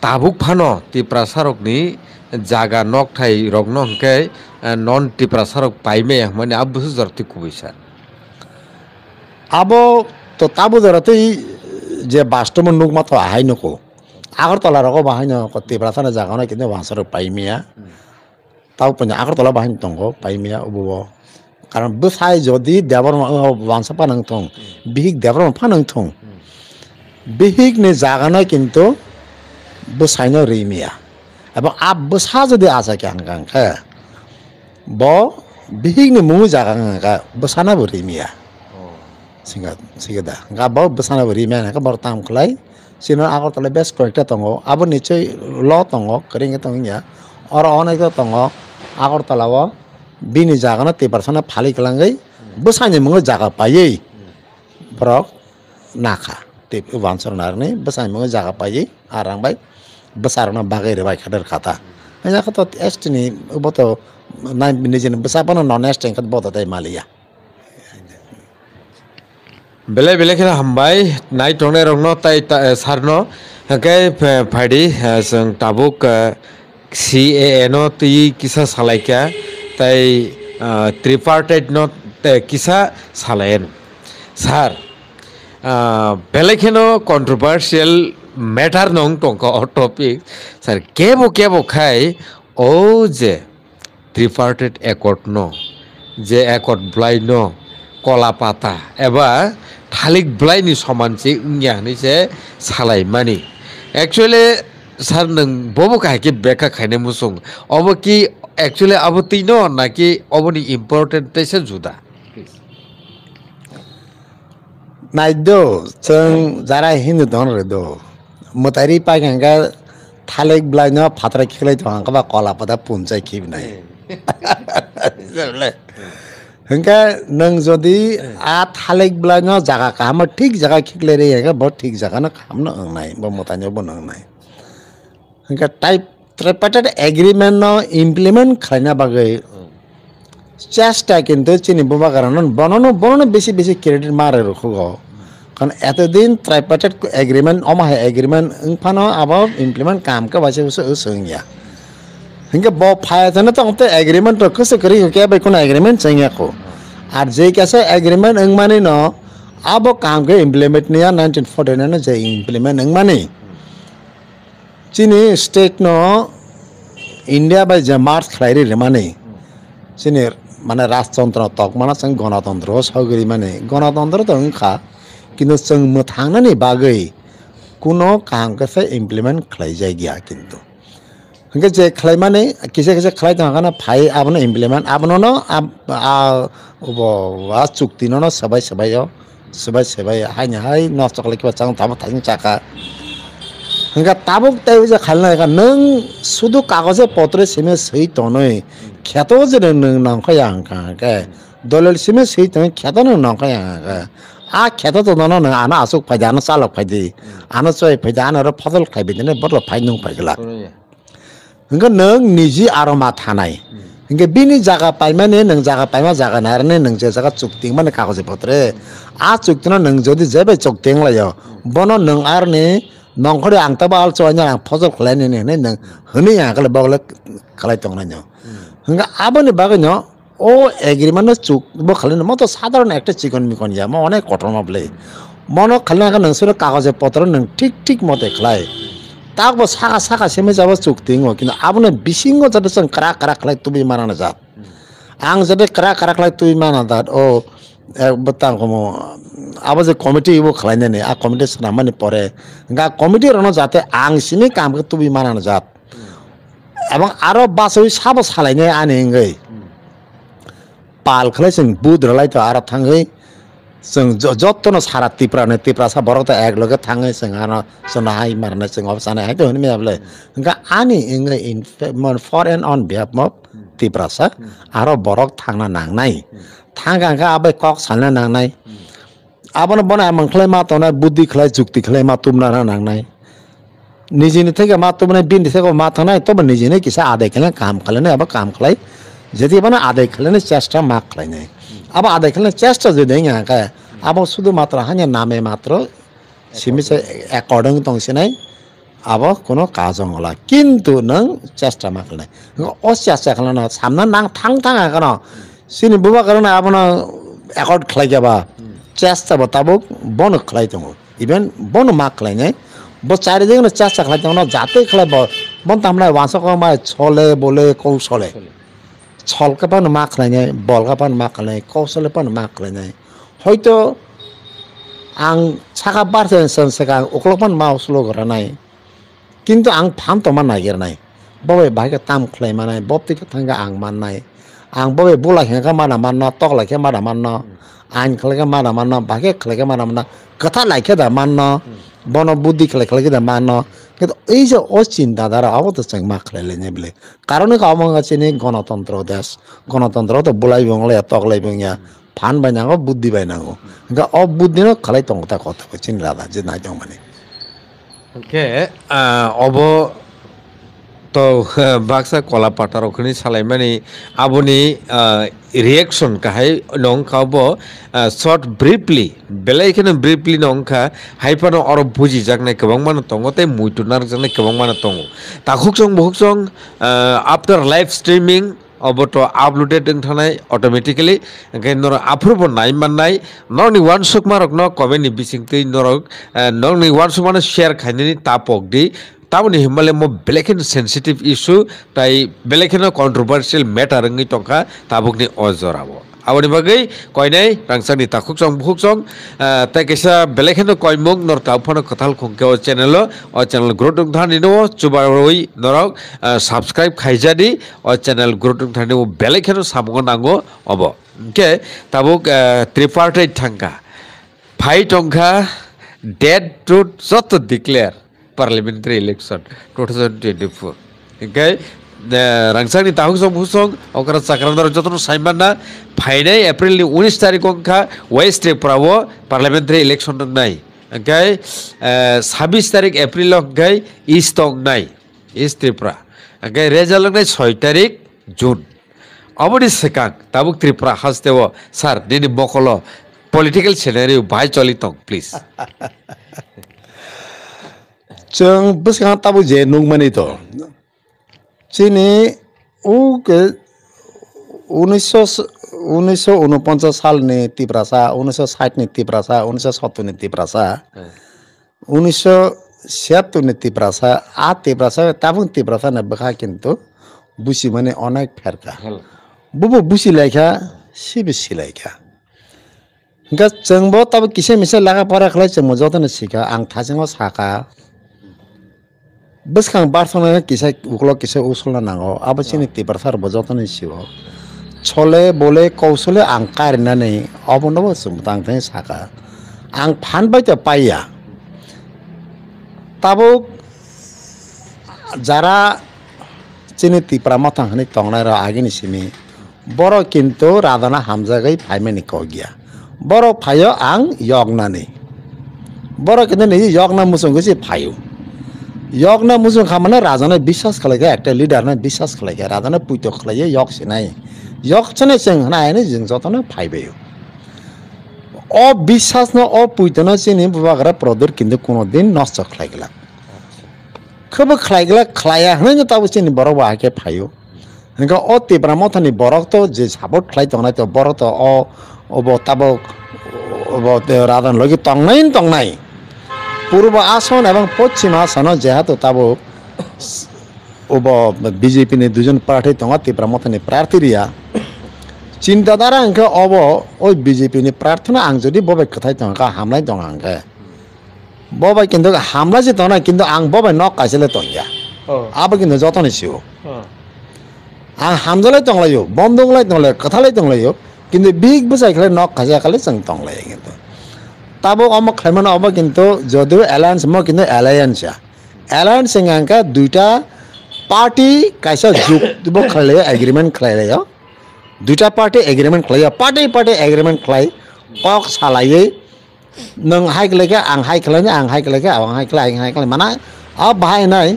ताबुक भानो त्रिप्रस्था रोकनी jaga nok thai rok no hingke non tipra sarok paime mane abu su jarti kubisar abo তো তাবো ধরাতে যে বাস্তবন নোক মাত্র আহাই নকো আগরতলা রকম বাহাই নকতে প্রাথানা জাগা না কিন্তু ভাষার পাইমিয়া তাও পঞ্জা আগরতলা বাহাই তঙ্গ পাইমিয়া অবব কারণ বসাই যদি দেবর বাংসা পানাং থং বিহিক দেবর ফানাং থং বিহিক নে জাগা না কিন্তু বসাইন রেমিয়া abang abus haza de asa kian kang ka bo ni mungu jaga kang ka busana buri mia singa singa da nga bo busana buri mia nga bo tam kulai sino ako tole bes korekta tongo abo ni cuy lo tongo kering ke tongo nya ora ona ke tongo ako tole bini jaga na tipar sana pali kelanggai busanya mungu jaga payai brok naka tip wansur narni busanya mungu jaga payai arang baik besar na bagir baik kader kata. Mereka kata est ni ubat tu naik minyak ni besar pun non est yang kat bawah tu dah malia. Bela bela kita hambai naik tone rongno tay sarno kay padi sung tabuk C A N O tu i kisah salai kya tay tripartite no tay kisah salain. Sar, belakangnya controversial matter matter ନଙ୍କ topic sir କେବ କେବ ଖାଇ ଓ ଯେ ত্রিপার্টেড একট ন যে একট ব্লাই ন কলা পাতা এবার থালিক ব্লাইনি সমানসে উঙ্গিয়া হনিছে সালাই মানি একচুয়ালি স্যার নং বব কাহাকে বেকা খাইনে মুসং অব কি একচুয়ালি আব তুই নাকি অবনি ইম্পর্টেন্ট তাইছে জুদা নাইদ্য যারা হিন্দু ধন দো মতাৰি পাই হেংকা থালে ব্লাই নহয় ভাত ৰাখি খেলাই তহঁতৰ বা কলা পতা পঞ্চায় খিব নাই হেংকা নং যদি আ থালে ব্লাই নহয় জাগা কাহ আমাৰ ঠিক জেগা খিকলে ৰে হেংকা বৰ ঠিক জেগা ন কাম নং নাই বৰ মতানি হ'ব নং নাই হেংকা টাইপ ট্ৰেপাৰ্টাইট এগ্ৰিমেণ্ট ইমপ্লিমেণ্ট খাই না বাগৈ চেষ্টা কিন্তু চিনিব বা কাৰণ বননো বননো বেছি বেছি ক্ৰেডিট মাৰ আৰু সুগ কারণ এতদিন ত্রাইপাটেট এগ্রিমেন্ট অমাহে এগ্রিমেন্ট ফানো আবার ইমপ্লিমেন্ট কামকে বাসে বসে সঙ্গিয়া হিংকে ব ফায়াতনে তো অন্ত এগ্রিমেন্ট রক্ষে করি কে বে কোনো এগ্রিমেন্ট সঙ্গিয়া কো আর যেই কাছে এগ্রিমেন্ট ইং মানে ন আব কামকে ইমপ্লিমেন্ট নিয়া নাইনটিন ফোরটি নাইন যে ইমপ্লিমেন্ট ইং মানে চিনি স্টেট ন ইন্ডিয়া বাই যে মার্চ খাইরি মানে চিনি মানে রাজতন্ত্র তক মানে গণতন্ত্র সগরি মানে গণতন্ত্র তো খা কিন্তু চং মানে বাকে কোনো কাম কাছে ইমপ্লিমেন্ট খাই যায় গিয়া কিন্তু হ্যাঁ যে খাই মানে কিসে কিসে খাই তো ফাই আপন ইমপ্লিমেন্ট আপনার না চুক্তি নন সবাই সবাই সবাই সবাই হাই হাই নষ্ট করলে কিবা চাং তাবো থাকি চাকা হ্যাঁ তাবুক তাই যে খাই না নন শুধু কাগজে পত্রে সিমে সই তনই খেত যে নখাই আহ দলের সিমে সই তনই খেত নখাই আহ આ ખેતો તો નોનો ને આના આસુક ફાયદે આનો ચાલક ફાયદે આનો ચોય ફાયદે આનો રો ફદલ ખાઈ ને બરો ફાયદો ફાયગલા હંગ નંગ નિજી આરોમા થાનાય હંગે બીની જાગા પાઈમાને નંગ જાગા પાઈમા જાગા નારને નંગ જે જાગા ચુકતિંગ મને કાગજે પત્રે આ ચુકતિનો નંગ જોદી જેબે ચુકતિંગ લયો બનો નંગ આરને नंखरे आं तब आल चो आं फसल खलायने ने ने नों हनै आगल बगल खलाय तंगना न हंगा आबने बागनो ও এগ্রিমেন্টে চুক বো খালি মো তো সাধারণ একটা চিকন মিকন যা মো অনেক কঠোর বলে মন খালি না নসুর কাগজে পত্র নং ঠিক ঠিক মতে খেলায় তাক বো সাকা সাকা সেমে যাব চুক্তিং কিন্তু আপনার বিসিঙ্গ যাতে সঙ্গে কারা কারা খেলায় তুমি মানা না যা আং যাতে কারা কারা খেলায় তুমি মানা দাঁত ও তাঙ্কম আবার যে কমিটি ইবো খেলাই নেই আর কমিটি সামানি পরে গা কমিটি রনো যাতে আং সিনি কামকে তুমি মানা না যাত এবং আরো বাস ওই সাবো সালাইনে আনে ইঙ্গই पालखौलाय जों बुद्रलाय आरो थाङै जों जत्न सारा तिप्रानो तिप्रासा बरत एकलगे थाङै जों आरो जोंना हाय मारनो जों अब जानाय हाय दोन मियाबले ओंखा आनि इङो in for and on behalf मफ तिप्रासा आरो बरक थांना नांनाय थाङाखा आबै कक सानना नांनाय আবার বনায় মাংখলাই মাতানায় বুদ্ধি খেলায় যুক্তি খেলায় মাতুমনা রানাংনায় নিজেনি থেকে মাতুমনায় বিন্দি থেকে মাথানায় তবে নিজেনি কিসা আদায় খেলে কাম খেলে না আবার কাম খেলায় যদি মানে आधा खेल्ने চেষ্টা মা माग खेल्ने আবার आधा खेल्ने চেষ্টা যদি यहाँका अब শুধুমাত্র হ্যাঁ নামে মাত্র সীমিত অ্যাকর্ডিং তংসে নাই अब কোনো কাজ হলা কিন্তু নং চেষ্টা মা নাই ও চেষ্টা খেলে না সামনে নাং ঠাং ঠাং এখন সিনি বুবা কারণ আপনার অ্যাকর্ড খেলাই যাবা চেষ্টা বতাবো বন খেলাই তো ইভেন বন মা খেলাই নাই ব চারিদিকে চেষ্টা খেলাই তো যাতে খেলাই বন তো আমরা বাঁশ কমায় ছলে বলে কৌশলে ছলকা পানো মাख्लायनाय बलगा पानो माख्लायनाय कौशल पानो माख्लायनाय হয়তো आं साखा बारसे साखा अक्ल'पान मावसल' गोरानाय কিন্তু आं फानत'मा नागिरनाय बबे बाहायखौ ताम खालायमानाय बबेखौ थांगा आं माननाय आं बबे बलायखेंखौ माना मानना तग्लायखे माना मानना आइन खालायखौ माना मानना बाहायखौ खालायखौ माना मानना खोथा लायखो दा मानना bono budi kelek lagi dan mano gitu ijo o cinta darah aku tuh ceng mak lele nyebeli karena kau mau ngasih ini kono tontro des kono tontro tuh bulai bung le atau le bung ya pan banyak aku budi banyak aku enggak o budi no kalau itu nggak tak kota kecil lada jadi naik yang oke okay, eh, obo তো बाक्सा कलापाटार खनि सालाय माने आबुनि reaction काहाय नंखा बो short briefly बेलाय खने briefly नंखा हाइफान और बुझि जागने केबांग मान तंगते मुइटुनार जाने केबांग मान तंगो ताखुक जों बहुक जों आफ्टर लाइव स्ट्रीमिंग অবত আপলোডেড থানায় অটোমেটিকেলি নর আফ্রব নাই মাননাই নরনি ওয়ান সুকমারক ন কমেন্ট বিসিংতি নরক নরনি ওয়ান সুকমানো শেয়ার খাইনি তাপক দি tamni himbale mo belekin sensitive issue tai belekin controversial matter ngi tonka tabukni ozorabo awani bagai koinai rangsani takuk song bhuk song ta kesa belekin koi mong nor tapona kathal khongke o channel o channel grotung thani no chuba roi norok subscribe khaijadi o channel grotung thani o belekin samgonango obo ke tabuk tripartite thanka phai tonka dead truth sot declare parliamentary election 2024. Okay. रङसाङनि ताहुङ समुसङ अकरा साक्रान्दर जतन साइमाना फाइनै एप्रिलनि उनिस तारिख अंखा west डेफ्राव parliamentary election दंनाय ओमफ्राय साबिस तारिख एप्रिल अंखाय इस्ट दंनाय इस्ट त्रिपुरा ओमफ्राय रेजाल्ट दंनाय सय तारिख जुन अबनि सिगां ताबुक त्रिपुरा हास्तेव सार दिनै मखल पलिटिकेल सिनारियो बाहाय चलितं please Jeng besang tabu jenung manito. Chini uke উনিশশো উনিশশো উনপঞ্চাশ সাল নীতি প্রাসা উনিশশো ষাট নীতি প্রাসা উনিশশো সত্তর নীতি প্রাসা উনিশশো ছিয়াত্তর নীতি প্রাসা আ তিপ্রাসা তাবং তিপ্রাসা নেবেখা কিন্তু বুসি মানে অনেক ফেরকা বুবু বুসি লেখা সিবি সিলাইখা গাছ চংব তবে কিসে মিসে লাগা পড়া খেলাই চমো যতনে শিখা আং থাজেঙ্গ সাকা bwskang barthona kisa uklo kisa usulna nango abo chini tibar sar bojotani siwo chole bole kausole ang karinani abo nobo sumtang thai saka ang phan bai te paiya tabo যারা চিনি তিপরা মাথা হানি টংনাই আগে নিসিমি বড় কিন্তু রাধানা হামজাগাই ফাইমেনি কগিয়া বড় ফাইও আং ইয়গনানি বড় কিন্তু নিজে ইয়গনা মুসং গেছি ফাইও यग न मुजुङ खामा राजाने विश्वास खालायखो एक्टा लिडारने विश्वास खालायखो राजाने पुइतो खालायो यग सिनाय यग सिनाय जों हानायानो जों जतनो फायबायो অবিশ্বাস না অপুইতনো চিনি বাবাগারা প্রদর কিন্তু কোনোদিন নষ্ট খাইগলা খব খাইগলা খাইয়া হ্যাঁ তাবো চিনি বড় বাহাকে ফাইও এনেকে অ তেবরা মথানি বরক তো যে সাবট খাই তংনাই তো বড় তো অ অব তাবো অব রাধান লগে তংনাই তংনাই पूर्व आसन एवं पश्चिम आसन जहाँ तो तब ओब बीजेपी ने दुजन प्रार्थी तो तीप्रा मत ने प्रार्थी रिया चिंताधारा अंक अब ओ बीजेपी ने प्रार्थना आंग जो बबे कथा तो हमला तो बबे बबा कि हमला से तोना कि आं बबे न कैसे तो अब कि जतन से हो आ हमजल तंगलाइ बम दंगलाइ तंगलाइ कथा लाइ तंगलाइ कि बीग बजाई खाले नक खाजा खाले चंग तंगलाइए তাবো অমক খেলমান অমক কিন্তু যদিও এলায়েন্স মই কিন্তু এলায়েন্স এলায়েন্স সিংহাঙ্কা দুইটা পার্টি কাইসা যুগ দিব খেলে এগ্রিমেন্ট খেলে দুইটা পার্টি এগ্রিমেন্ট খেলে পার্টি পার্টি এগ্রিমেন্ট খেলাই কক সালাইয়ে नों हाइकलायखो आं हाइकलायनो आं हाइकलायखो आं हाइकला आं हाइकलाय माना आ बाहायनाय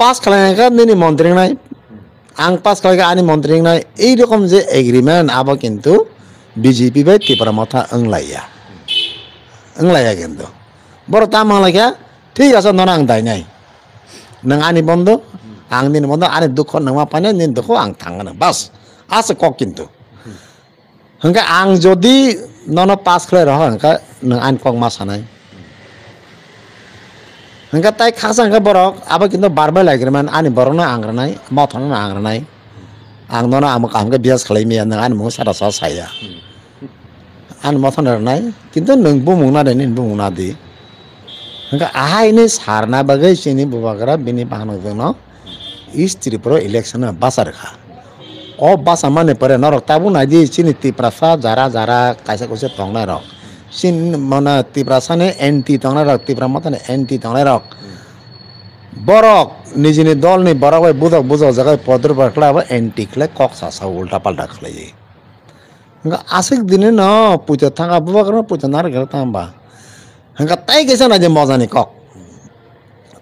पास खालायनायखो नैनि मन्त्रिंनाय आं पास खालायखो आंनि मन्त्रिंनाय ओइ रकम जे एग्रिमेन्ट आबो किन्तु বিজেপি বাইতে laya, englaya, laya gendo কিন্তু tamang laya, ya, আছে nona দায় নাই neng ani bondo ang nin bondo ani neng ma mapane nin duko ang tangan bas asa kok kintu hangka ang jodi nono pas khle roh hangka neng an kok mas hanai hangka tai kasa hangka borok apa kintu barbai lagre man ani borona na mothona angrenai, ang nono am kam bias khle mi nang an mo sara sa saya anmothon nai kintu nung bumungna de nin bumungna di hingga aha ini sarna bagai sini bubagra bini pahano dengno istri pro election basar kha o basa mane pare norok tabu na di sini tiprasa jara jara kaisa kusa tongna rok sin mana tiprasa ne anti tongna rok tipra mata ne anti tongna rok বরক নিজ নিজ দল নি বরক বুঝক বুঝক জায়গায় পদ্র পাখলা আবার anti খেলে cock সাসা উল্টা পাল্টা খেলে যায় hangga asik dini no puja tang apa karena puja narik kira tambah hangga tai kesa aja mau zani kok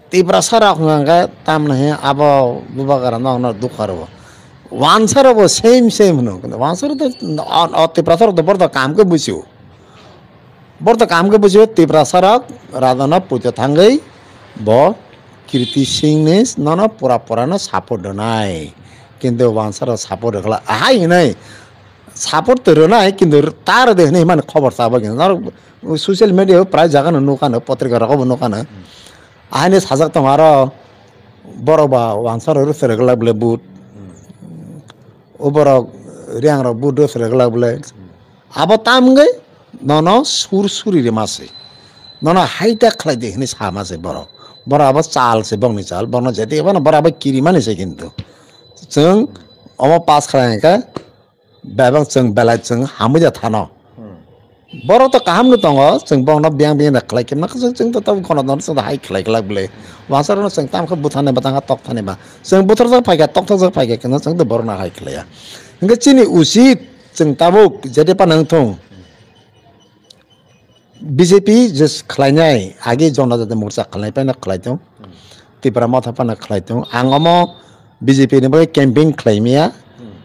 tibra sarak hangga tam nahe apa buba karena nong nong dukar karo wansar apa same same no কিন্তু wansar তো ke সারক তো বড় কামকে বুঝিও বড় কামকে বুঝিও rada সারক রাধান পুজো থাঙ্গেই ব singh Singh নিস pura pura পুরানো সাপোর্ট নাই কিন্তু wansar সাপোর্ট হলা ahai নাই সাপোর্ট তো নাই কিন্তু তার দেখে ইমান খবর চাব কিন্তু সোশ্যাল মিডিয়া প্রায় জায়গা না নোকান পত্রিকা রাখব নোকান আইনে সাজাক তোমার বড় বা আনসার সেরেক লাগলে বুট ও বড় রিয়াংর বুট সেরেক লাগলে আবার তাম গে নন সুর সুরিরে মাসে নন হাইটা খেলাই দেখিনি সা মাসে বড় বড় আবার চালছে বংনি চাল বন যেতে এবার বড় আবার কিরি মানেছে কিন্তু जों अमा पास खालायनायखाय babang chung belai chung hamu ja thano boro to kaham nu tongo chung bong no biang biang na khlai kim na chung chung to tab kono don chung hai khlai khlai ble wasar no chung tam kho buthane batanga tok thane ba chung buthar ja phaika tok thok ja phaika kin chung to boro na hai khlai ya inga chini usit chung tabuk jede pa nang thong BJP যে খাইনাই আগে জনজাতি মোর্চা খাইনাই না খাইতো ত্রিপুরা মাথা পানা খাইতো আঙমো বিজেপিনিफ्राय केम्पिं खालायनाया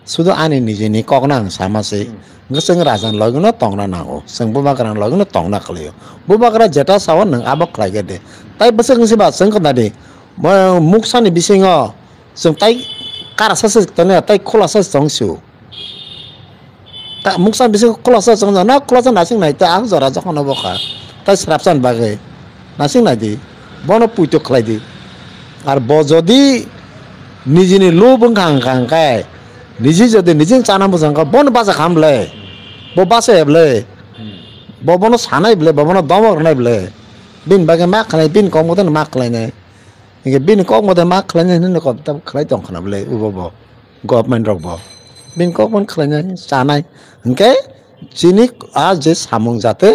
sudah ane nih jadi kognang sama sih hmm. nggak sih ngerasain lagi nih tongna nangu sih bumbakaran lagi nih tongna kelio bumbakaran jeda sawan neng abok lagi deh tapi besok nggak sih bah sih kan tadi mau muksa nih bisa nggak sih tapi karasa sih tanya tapi kolasa sih tongsiu tak muksa bisa kolasa sih nggak nah kolasa nasi nggak itu angsa raja kan abok lah tapi serapsan bagai nasi nggak di mana putih lagi ar bojodi Nijini lubung kang kang নিজে যদি নিজে চানা বুঝাং বন বাজা খাম বোলে ব বাছে বোলে ববনো চানাই বোলে ববনো দমক নাই বোলে বিন বাগে মাক খালাই বিন কম মতে মাক খালাই নাই বিন কম মতে মাক খালাই নাই হেনে কব তাক খালাই দম খানা বোলে উব গভমেণ্ট ৰব বিন কক মন খালাই নাই চানাই এনেকে চিনি আৰু যে চামুং যাতে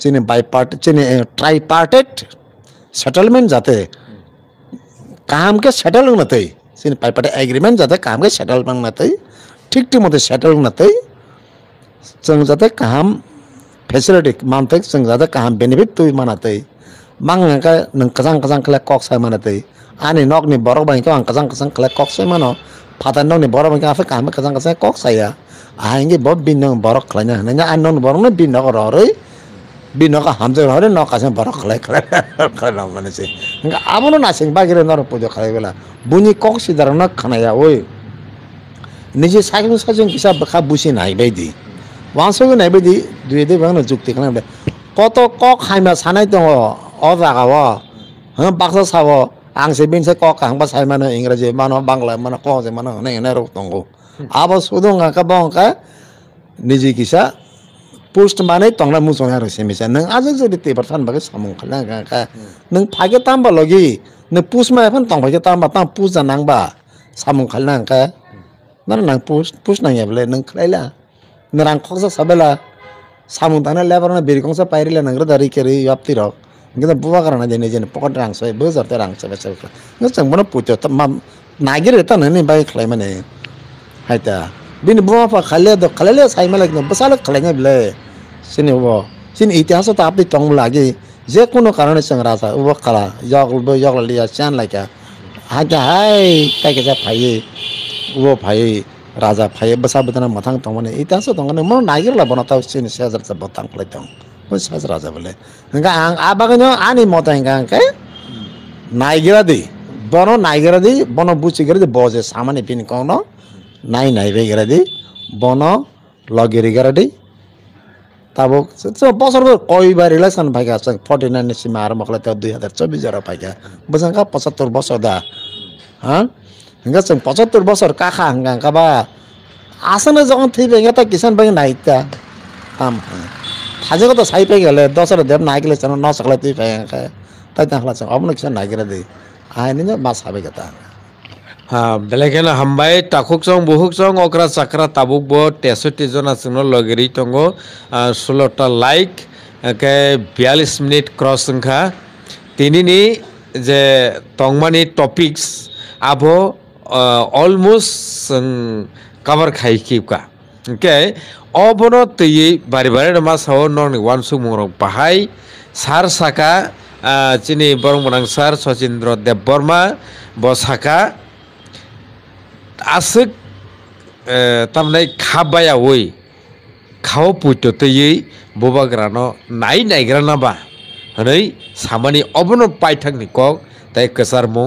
চিনি বাই পাৰ্ট চিনি ট্ৰাই পাৰ্টেড ছেটেলমেণ্ট যাতে কামকে ছেটেল নাতেই sin pai pada agreement jata kaam ke settle mang natai thik thik mote settle natai sang jata kaam facility mantek sang jata kaam benefit tu manatai mang ngaka nang kasang kasang kala kok sa manatai ani nok ni borok bang to ang kasang kasang kala kok sa mano patan nok ni borok bang afa kaam kasang kasang kok sa ya ahingi bob bin nang borok kala nya nanya anon borok na bin nok binoka hamte rohde noka sen borok kalek kalek kalek nong mane sen. Nga amono naseng bagire noro pojo kalek bela bunyi kok si dar nok kana ya woi. Niji saking saking kisa beka busi nai bedi. Wangso gi nai bedi duye de bang no jukti kana be. Koto kok hai ma sana itu ngo oza kawo. Hong paksa sawo ang se bin se kok hang pas hai ma no ingra je mano bang le mano kong se mano neng nero tonggo. Abo sudung ngaka bong ka niji kisa post mane tongla musong yaro semisa neng aze zuri te bertan bage samung kala kaka nang pake tamba logi nang post mane pan tong pake tamba tang post na nang ba samung kala kaka nang nang post post nang yable neng kala ila neng rang kosa sabela samung tana lebar na beri kongsa pairi la nang rada rike ri yap tiro ngeda buwa kara na jene jene pokot rang sai bezar te rang sai bezar kala neng seng mono pucho tam mam nagire tan neng neng bage kala imane hai ta bini buwa pa kala do kala le sai malak neng basa চিনি হ'ব চিনি ইতিহাসত তো আপনি তং লাগি যে কোনো কারণে চেংরা আছে উবক কালা জগ জগ লিয়া চান লাইকা হাকে হাই তাইকে যা ফাইয়ে উব ফাইয়ে রাজা ফাইয়ে বসা বেতনা মাথাং তংমানে ইতিহাসও তংমানে মন নাগিরলা বনাতা চিনি সে হাজার বতাং কলাই তং ওই সাজ রাজা বলে হিঙ্গা আং আবাগান আনি মত হিঙ্গা আঙ্কে নাইগেরা দি বন নাইগেরা দি বন বুচি গেরা দি বজে সামানে পিন কন নাই নাই বেগেরা দি বন লগেরি গেরা দি ताबुक पसलको कोही बारीलाई सन फाइका छ फोर्टी नाइन आएर मलाई त्यो दुई हजार चौबिस हजार फाइका कहाँ पचहत्तर वर्ष दा हिँगा छ पचहत्तर वर्ष काखा हङ्गा बा आसन जगन थिए पेंगे त किसान पेंगे नाइक त ताम थाजेको त साई पेंगे हले दसर देव नाइकले छ नसक्ला ती पेंगे त तहाँलाई छ न किसान नाइकेर दिए आएन मास हाबेको त বেলেগে হামবাই টাকুক চং বহুক চং অকরা চাকরা তাবুক ব তেষট্টি জন আছে লগেরি টঙ্গ ষোলোটা লাইক একে বিয়াল্লিশ মিনিট ক্রস সংখ্যা তিনি যে টংমানি টপিকস আব অলমোস্ট কাভার খাই কি অবন তৈয়ী বারে বারে নমা সহ নিওয়ান সুমর বাহাই সার সাকা চিনি বরং বনাং সার সচিন্দ্র দেব বর্মা বসাকা আছিক তাৰমানে খাবায়া ঐ খাও পত্যতেই ববাগ্ৰানো নাই নাইগ্ৰানাবা হেৰি চামানি অবন পাইথাকনি কওক তাই কেচাৰ মং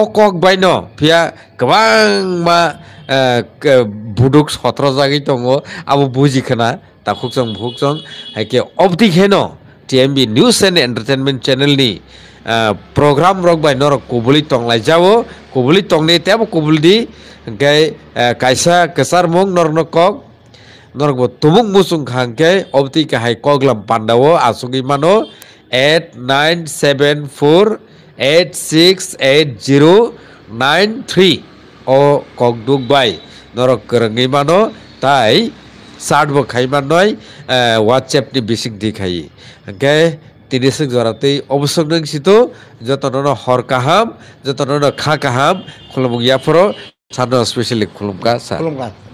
অকক বাই ন ফিয়া গোবাং মা ভুদুক সত্ৰ জাগি দঙ আবু বুজি খানা তাকুক চং ভুক চং হেকে অবধিকহে ন T M B news and entertainment চেনেলনি প্ৰগ্ৰাম ৰক বাইন কবলি টং লাই যাব কবলি টং নে তেব কবলি দি hingke kaisa kesar mung norno kok norbo tumung musung hangke obti ke hai koglam pandao asung imano 8974 868093 o kogduk bai norok kerengi mano tai সার্টব খাইমান নয় হোয়াটসঅ্যাপটি বেশি দেখাই গে তিনিসক জরাতেই অবসর নংসিত যত নন হর কাহাম যত নন খা কাহাম খলমুক ইয়াফর সাধারণ স্পেশালি খুলুম গাছ খুলুম গাছ